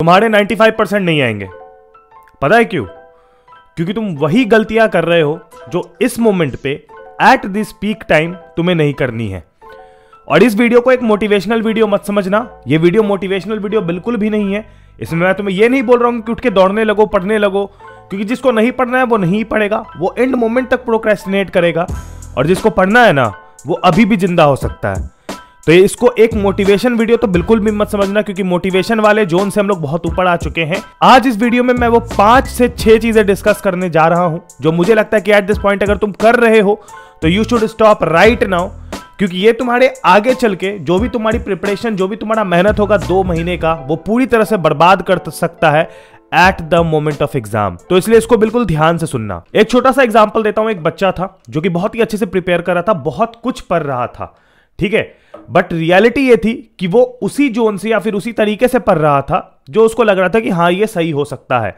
तुम्हारे 95 परसेंट नहीं आएंगे पता है क्यों क्योंकि तुम वही गलतियां कर रहे हो जो इस मोमेंट पे एट दिस पीक टाइम तुम्हें नहीं करनी है और इस वीडियो को एक मोटिवेशनल वीडियो मत समझना ये वीडियो मोटिवेशनल वीडियो बिल्कुल भी नहीं है इसमें मैं तुम्हें ये नहीं बोल रहा हूँ कि उठ के दौड़ने लगो पढ़ने लगो क्योंकि जिसको नहीं पढ़ना है वो नहीं पढ़ेगा वो एंड मोमेंट तक प्रोक्रेस्टिनेट करेगा और जिसको पढ़ना है ना वो अभी भी जिंदा हो सकता है तो इसको एक मोटिवेशन वीडियो तो बिल्कुल भी मत समझना क्योंकि मोटिवेशन वाले जोन से हम लोग बहुत ऊपर आ चुके हैं आज इस वीडियो में मैं वो पांच से छह चीजें डिस्कस करने जा रहा हूं जो मुझे लगता है कि एट दिस पॉइंट अगर तुम कर रहे हो तो you should stop right now क्योंकि ये तुम्हारे आगे चल के जो भी तुम्हारी प्रिपरेशन जो भी तुम्हारा मेहनत होगा दो महीने का वो पूरी तरह से बर्बाद कर सकता है at the moment of exam तो इसलिए इसको बिल्कुल ध्यान से सुनना एक छोटा सा एग्जाम्पल देता हूं एक बच्चा था जो कि बहुत ही अच्छे से प्रिपेयर कर रहा था बहुत कुछ पढ़ रहा था ठीक है बट रियलिटी ये थी कि वो उसी जोन से या फिर उसी तरीके से पढ़ रहा था जो उसको लग रहा था कि हाँ ये सही हो सकता है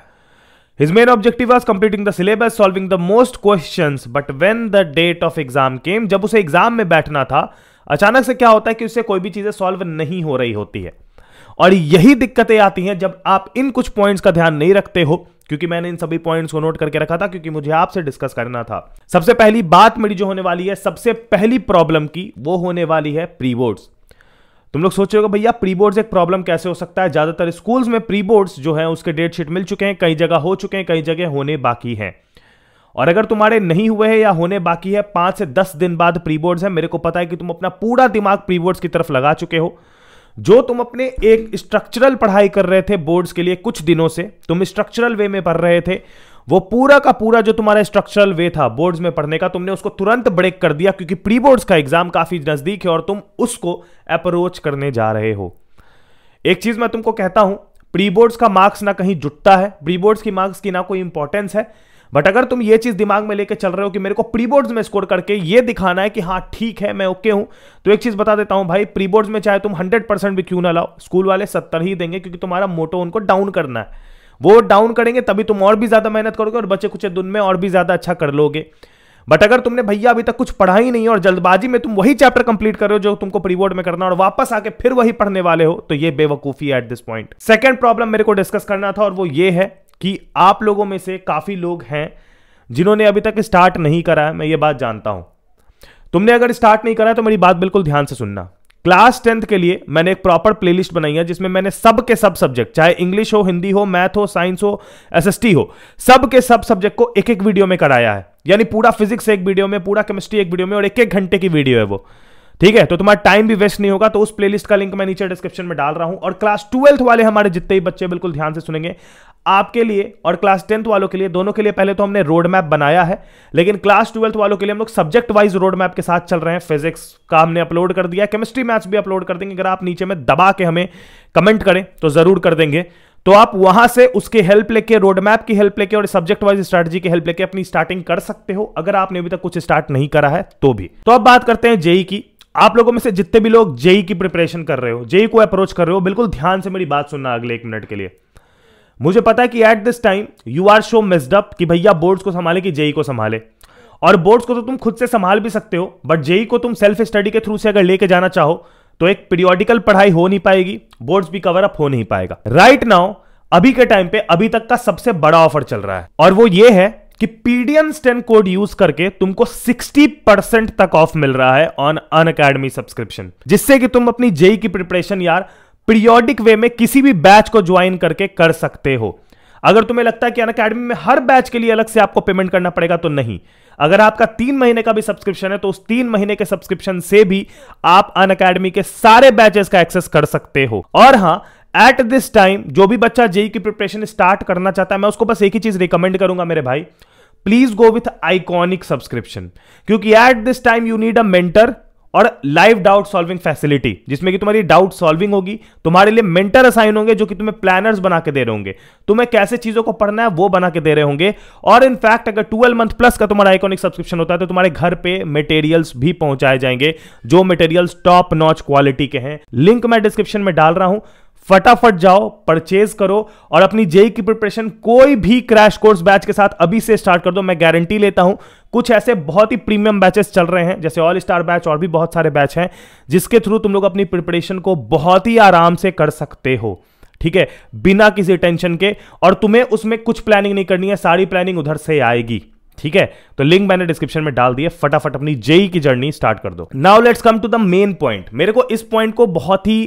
his main objective was completing the syllabus solving the most question but when the date of exam came जब उसे एग्जाम में बैठना था अचानक से क्या होता है कि उससे कोई भी चीजें सॉल्व नहीं हो रही होती है और यही दिक्कतें आती हैं जब आप इन कुछ पॉइंट्स का ध्यान नहीं रखते हो क्योंकि मैंने इन सभी पॉइंट्स को नोट करके रखा था क्योंकि मुझे आपसे डिस्कस करना था सबसे पहली बात मेरी जो होने वाली है सबसे पहली प्रॉब्लम की वो होने वाली है प्री बोर्ड्स तुम लोग सोच रहे हो भैया प्री बोर्ड्स एक प्रॉब्लम कैसे हो सकता है ज्यादातर स्कूल्स में प्री बोर्ड्स जो है उसके डेट शीट मिल चुके हैं कई जगह हो चुके हैं कई जगह होने बाकी हैं और अगर तुम्हारे नहीं हुए हैं या होने बाकी है पांच से दस दिन बाद प्री बोर्ड्स है मेरे को पता है कि तुम अपना पूरा दिमाग प्री बोर्ड्स की तरफ लगा चुके हो जो तुम अपने एक स्ट्रक्चरल पढ़ाई कर रहे थे बोर्ड्स के लिए कुछ दिनों से तुम स्ट्रक्चरल वे में पढ़ रहे थे वो पूरा का पूरा जो तुम्हारा स्ट्रक्चरल वे था बोर्ड्स में पढ़ने का तुमने उसको तुरंत ब्रेक कर दिया क्योंकि प्री बोर्ड्स का एग्जाम काफी नजदीक है और तुम उसको अप्रोच करने जा रहे हो एक चीज मैं तुमको कहता हूं प्री बोर्ड्स का मार्क्स ना कहीं जुटता है प्री बोर्ड्स की मार्क्स की ना कोई इंपॉर्टेंस है बट अगर तुम ये चीज दिमाग में लेकर चल रहे हो कि मेरे को प्री में स्कोर करके ये दिखाना है कि हाँ ठीक है मैं ओके हूं तो एक चीज बता देता हूं भाई प्री बोर्ड में चाहे तुम हंड्रेड परसेंट भी क्यों ना लाओ स्कूल वाले सत्तर ही देंगे क्योंकि तुम्हारा मोटो उनको डाउन करना है वो डाउन करेंगे तभी तुम और भी ज्यादा मेहनत करोगे और बच्चे कुछ दिन में और भी ज्यादा अच्छा कर लोगे बट अगर तुमने भैया अभी तक कुछ पढ़ा ही नहीं और जल्दबाजी में तुम वही चैप्टर कंप्लीट कर रहे हो जो तुमको प्री बोर्ड में करना और वापस आके फिर वही पढ़ने वाले हो तो ये बेवकूफी at this point second problem मेरे को डिस्कस करना था और वो ये है कि आप लोगों में से काफ़ी लोग हैं जिन्होंने अभी तक स्टार्ट नहीं करा है मैं ये बात जानता हूं तुमने अगर स्टार्ट नहीं करा तो मेरी बात बिल्कुल ध्यान से सुनना क्लास टेंथ के लिए मैंने एक प्रॉपर प्लेलिस्ट बनाई है जिसमें मैंने सब के सब सब्जेक्ट चाहे इंग्लिश हो हिंदी हो मैथ हो साइंस हो एसएसटी हो सब के सब सब्जेक्ट को एक एक वीडियो में कराया है यानी पूरा फिजिक्स एक वीडियो में पूरा केमिस्ट्री एक वीडियो में और एक एक घंटे की वीडियो है वो ठीक है तो तुम्हारा टाइम भी वेस्ट नहीं होगा तो उस प्लेलिस्ट का लिंक मैं नीचे डिस्क्रिप्शन में डाल रहा हूं और क्लास ट्वेल्थ वाले हमारे जितने भी बच्चे बिल्कुल ध्यान से सुनेंगे आपके लिए और क्लास टेंथ वालों के लिए दोनों के लिए पहले तो हमने रोड मैप बनाया है लेकिन क्लास ट्वेल्थ वालों के लिए हम लोग सब्जेक्ट वाइज रोड मैप के साथ चल रहे हैं फिजिक्स का हमने अपलोड कर दिया केमिस्ट्री मैथ्स भी अपलोड कर देंगे अगर आप नीचे में दबा के हमें कमेंट करें तो जरूर कर देंगे तो आप वहां से उसकी हेल्प लेके रोड मैप की हेल्प लेके और सब्जेक्ट वाइज स्ट्रेटजी की हेल्प लेके अपनी स्टार्टिंग कर सकते हो अगर आपने अभी तक कुछ स्टार्ट नहीं करा है तो भी तो अब बात करते हैं जेई की आप लोगों में से जितने भी लोग जेई की प्रिपरेशन कर रहे हो जेई को अप्रोच कर रहे हो बिल्कुल ध्यान से मेरी बात सुनना अगले एक मिनट के लिए मुझे पता है कि at this time you are so messed up कि भैया बोर्ड्स को संभाले कि जेई e को संभाले और बोर्ड्स को तो तुम खुद से संभाल भी सकते हो बट जेई e को तुम सेल्फ स्टडी के थ्रू से अगर लेके जाना चाहो तो एक पीरियोडिकल पढ़ाई हो नहीं पाएगी बोर्ड्स भी कवर अप हो नहीं पाएगा राइट right नाउ अभी के टाइम पे अभी तक का सबसे बड़ा ऑफर चल रहा है और वो ये है कि पीडीएन स्टेन कोड यूज करके तुमको 60 परसेंट तक ऑफ मिल रहा है ऑन अन अकेडमी सब्सक्रिप्शन जिससे कि तुम अपनी जेई e की प्रिपरेशन यार पीरियोडिक वे में किसी भी बैच को ज्वाइन करके कर सकते हो अगर तुम्हें लगता है कि अन अकेडमी में हर बैच के लिए अलग से आपको पेमेंट करना पड़ेगा तो नहीं अगर आपका तीन महीने का भी सब्सक्रिप्शन है तो उस तीन महीने के सब्सक्रिप्शन से भी आप अन अकेडमी के सारे बैचेस का एक्सेस कर सकते हो और हां एट दिस टाइम जो भी बच्चा जेई e e की प्रिपरेशन स्टार्ट करना चाहता है मैं उसको बस एक ही चीज रिकमेंड करूंगा मेरे भाई please go with iconic subscription क्योंकि at this time you need a mentor और लाइव डाउट सॉल्विंग फैसिलिटी जिसमें कि तुम्हारी डाउट सॉल्विंग होगी तुम्हारे लिए मेंटर असाइन होंगे जो कि तुम्हें प्लानर्स बना के दे रहे होंगे तुम्हें कैसे चीजों को पढ़ना है वो बना के दे रहे होंगे और इनफैक्ट अगर ट्वेल्व मंथ प्लस का तुम्हारा आइकॉनिक सब्सक्रिप्शन होता है तो तुम्हारे घर पे मटेरियल्स भी पहुंचाए जाएंगे जो मटेरियल्स टॉप नॉच क्वालिटी के हैं लिंक मैं डिस्क्रिप्शन में डाल रहा हूं फटाफट जाओ परचेज करो और अपनी जेई की प्रिपरेशन कोई भी क्रैश कोर्स बैच के साथ अभी से स्टार्ट कर दो मैं गारंटी लेता हूं कुछ ऐसे बहुत ही प्रीमियम बैचेस चल रहे हैं जैसे ऑल स्टार बैच और भी बहुत सारे बैच हैं जिसके थ्रू तुम लोग अपनी प्रिपरेशन को बहुत ही आराम से कर सकते हो ठीक है बिना किसी टेंशन के और तुम्हें उसमें कुछ प्लानिंग नहीं करनी है सारी प्लानिंग उधर से आएगी ठीक है तो लिंक मैंने डिस्क्रिप्शन में डाल दिया फटाफट अपनी जेई की जर्नी स्टार्ट कर दो now let's come to the main point मेरे को इस पॉइंट को बहुत ही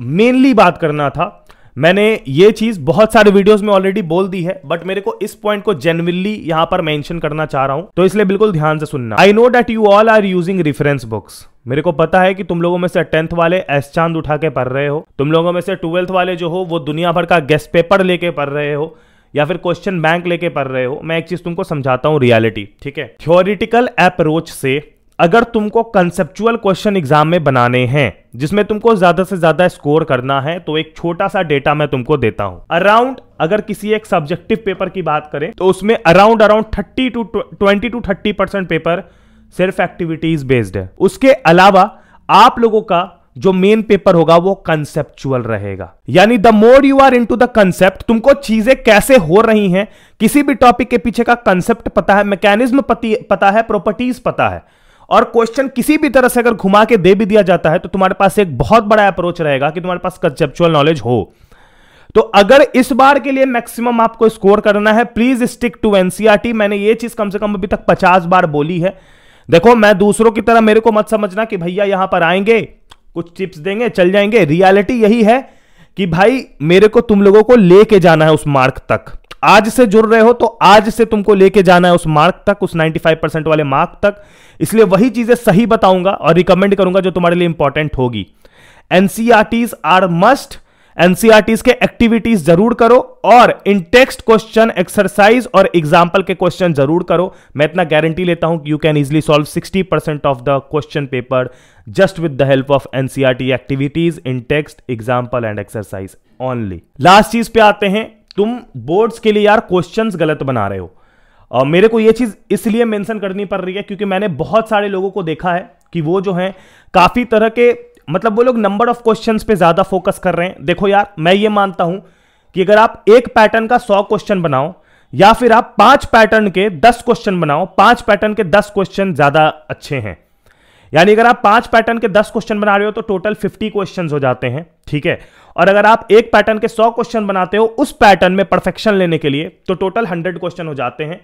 मेनली बात करना था मैंने ये चीज़ बहुत सारे वीडियोस में ऑलरेडी बोल दी है बट मेरे को इस पॉइंट को जेनविनली यहां पर मेंशन करना चाह रहा हूं तो इसलिए बिल्कुल ध्यान से सुनना I know that you all are using reference books मेरे को पता है कि तुम लोगों में से टेंथ वाले एस चांद उठा के पढ़ रहे हो तुम लोगों में से ट्वेल्थ वाले जो हो वो दुनिया भर का गेस्ट पेपर लेके पढ़ रहे हो या फिर क्वेश्चन बैंक लेके पढ़ रहे हो मैं एक चीज तुमको समझाता हूँ रियलिटी ठीक है थ्योरिटिकल अप्रोच से अगर तुमको कंसेप्चुअल क्वेश्चन एग्जाम में बनाने हैं जिसमें तुमको ज्यादा से ज्यादा स्कोर करना है तो एक छोटा सा डेटा मैं तुमको देता हूं अराउंड अगर किसी एक सब्जेक्टिव पेपर की बात करें तो उसमें around around thirty two twenty two thirty percent paper सिर्फ एक्टिविटीज बेस्ड है उसके अलावा आप लोगों का जो मेन पेपर होगा वो कंसेप्चुअल रहेगा यानी the more you are into the concept तुमको चीजें कैसे हो रही हैं किसी भी टॉपिक के पीछे का कंसेप्ट पता है मैकेनिज्म पता है प्रॉपर्टीज पता है और क्वेश्चन किसी भी तरह से अगर घुमा के दे भी दिया जाता है तो तुम्हारे पास एक बहुत बड़ा अप्रोच रहेगा कि तुम्हारे पास कंसेप्चुअल नॉलेज हो तो अगर इस बार के लिए मैक्सिमम आपको स्कोर करना है प्लीज स्टिक टू एनसीआरटी मैंने ये चीज कम से कम अभी तक पचास बार बोली है देखो मैं दूसरों की तरह मेरे को मत समझना कि भैया यहां पर आएंगे कुछ टिप्स देंगे चल जाएंगे रियलिटी यही है कि भाई मेरे को तुम लोगों को लेके जाना है उस मार्क तक आज से जुड़ रहे हो तो आज से तुमको लेके जाना है उस मार्क तक उस 95 परसेंट वाले मार्क तक इसलिए वही चीजें सही बताऊंगा और रिकमेंड करूंगा जो तुम्हारे लिए इंपॉर्टेंट होगी एनसीआरटीज आर मस्ट एनसीआरटीज के एक्टिविटीज जरूर करो और इन टेक्स्ट क्वेश्चन एक्सरसाइज और एग्जाम्पल के क्वेश्चन जरूर करो मैं इतना गारंटी लेता हूं कि you can easily solve sixty percent of the question paper just with the help of NCERT activities in text example and exercise only last चीज पे आते हैं तुम बोर्ड्स के लिए यार क्वेश्चंस गलत बना रहे हो uh, मेरे को यह चीज़ इसलिए मेंशन करनी पड़ रही है क्योंकि मैंने बहुत सारे लोगों को देखा है कि वो जो है काफ़ी तरह के मतलब वो लोग नंबर ऑफ क्वेश्चंस पे ज़्यादा फोकस कर रहे हैं देखो यार मैं ये मानता हूं कि अगर आप एक पैटर्न का सौ क्वेश्चन बनाओ या फिर आप पांच पैटर्न के दस क्वेश्चन बनाओ पांच पैटर्न के दस क्वेश्चन ज़्यादा अच्छे हैं यानी अगर आप पांच पैटर्न के दस क्वेश्चन बना रहे हो तो टोटल फिफ्टी क्वेश्चन हो जाते हैं ठीक है और अगर आप एक पैटर्न के सौ क्वेश्चन बनाते हो उस पैटर्न में परफेक्शन लेने के लिए तो टोटल हंड्रेड क्वेश्चन हो जाते हैं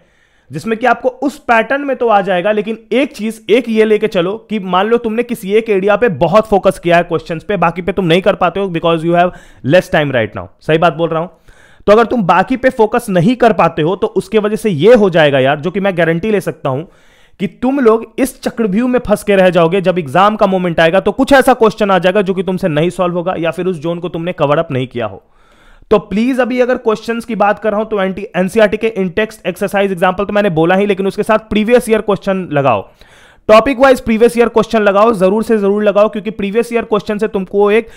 जिसमें कि आपको उस पैटर्न में तो आ जाएगा लेकिन एक चीज एक ये लेके चलो कि मान लो तुमने किसी एक एरिया पे बहुत फोकस किया है क्वेश्चंस पे बाकी पे तुम नहीं कर पाते हो because you have less time right now सही बात बोल रहा हूं तो अगर तुम बाकी पे फोकस नहीं कर पाते हो तो उसके वजह से ये हो जाएगा यार जो कि मैं गारंटी ले सकता हूं कि तुम लोग इस चक्रव्यूह में फंस के रह जाओगे जब एग्जाम का मोमेंट आएगा तो कुछ ऐसा क्वेश्चन आ जाएगा जो कि तुमसे नहीं सॉल्व होगा या फिर उस जोन को तुमने कवर अप नहीं किया हो तो प्लीज अभी अगर क्वेश्चन की बात कर रहा हूं तो एंटी एनसीआरटी के इंटेक्स एक्सरसाइज एग्जाम्पल तो मैंने बोला ही लेकिन उसके साथ प्रीवियस ईयर क्वेश्चन लगाओ topic wise previous year question लगाओ जरूर से जरूर लगाओ क्योंकि प्रीवियस ईयर क्वेश्चन से तुमको एक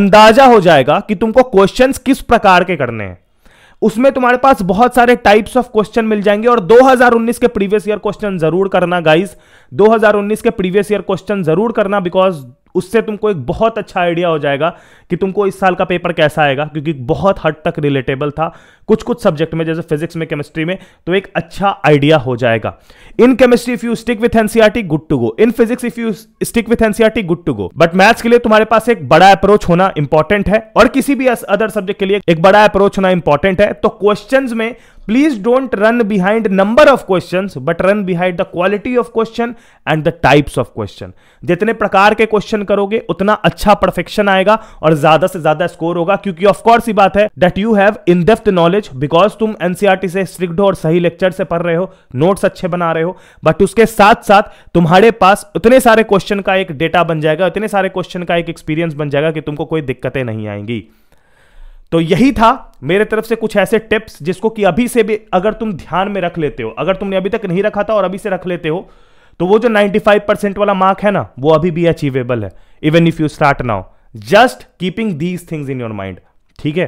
अंदाजा हो जाएगा कि तुमको क्वेश्चंस किस प्रकार के करने हैं उसमें तुम्हारे पास बहुत सारे टाइप्स ऑफ क्वेश्चन मिल जाएंगे और 2019 के प्रीवियस ईयर क्वेश्चन जरूर करना गाइस 2019 के प्रीवियस ईयर क्वेश्चन जरूर करना बिकॉज उससे तुमको एक बहुत अच्छा आइडिया हो जाएगा कि तुमको इस साल का पेपर कैसा आएगा क्योंकि बहुत हद तक रिलेटेबल था कुछ कुछ सब्जेक्ट में जैसे फिजिक्स में केमिस्ट्री में तो एक अच्छा आइडिया हो जाएगा in chemistry if you stick with NCERT good to go in physics if you stick with NCERT good to go but maths के लिए तुम्हारे पास एक बड़ा अप्रोच होना इंपॉर्टेंट है और किसी भी अदर सब्जेक्ट के लिए एक बड़ा अप्रोच होना इंपॉर्टेंट है तो क्वेश्चन में please don't run behind number of question but run behind the quality of question and the types of question जितने प्रकार के क्वेश्चन प्रिपरेशन करोगे उतना अच्छा परफेक्शन आएगा और ज्यादा से ज्यादा स्कोर होगा क्योंकि ऑफकोर्स ही बात है that you have in depth knowledge because तुम एनसीआरटी e से स्ट्रिक्ट हो और सही लेक्चर से पढ़ रहे हो नोट्स अच्छे बना रहे हो बट उसके साथ साथ तुम्हारे पास उतने सारे क्वेश्चन का एक डेटा बन जाएगा इतने सारे क्वेश्चन का एक एक्सपीरियंस बन जाएगा कि तुमको कोई दिक्कतें नहीं आएंगी तो यही था मेरे तरफ से कुछ ऐसे टिप्स जिसको कि अभी से भी अगर तुम ध्यान में रख लेते हो अगर तुमने अभी तक नहीं रखा था और अभी से रख लेते हो तो वो जो 95 परसेंट वाला मार्क है ना वो अभी भी अचीवेबल है even if you start now just keeping these things in your mind ठीक है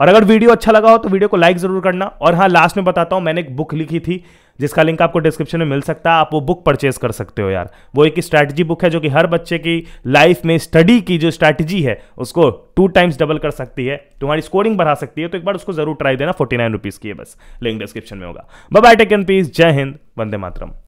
और अगर वीडियो अच्छा लगा हो तो वीडियो को लाइक जरूर करना और हाँ लास्ट में बताता हूँ मैंने एक बुक लिखी थी जिसका लिंक आपको डिस्क्रिप्शन में मिल सकता है आप वो बुक परचेज कर सकते हो यार वो एक स्ट्रैटेजी बुक है जो कि हर बच्चे की लाइफ में स्टडी की जो स्ट्रैटेजी है उसको टू टाइम्स डबल कर सकती है तुम्हारी स्कोरिंग बढ़ा सकती है तो एक बार उसको जरूर ट्राई देना फोर्टी नाइन रुपीज़ की है बस लिंक डिस्क्रिप्शन में होगा बाय टेक एन पीस जय हिंद वंदे मातरम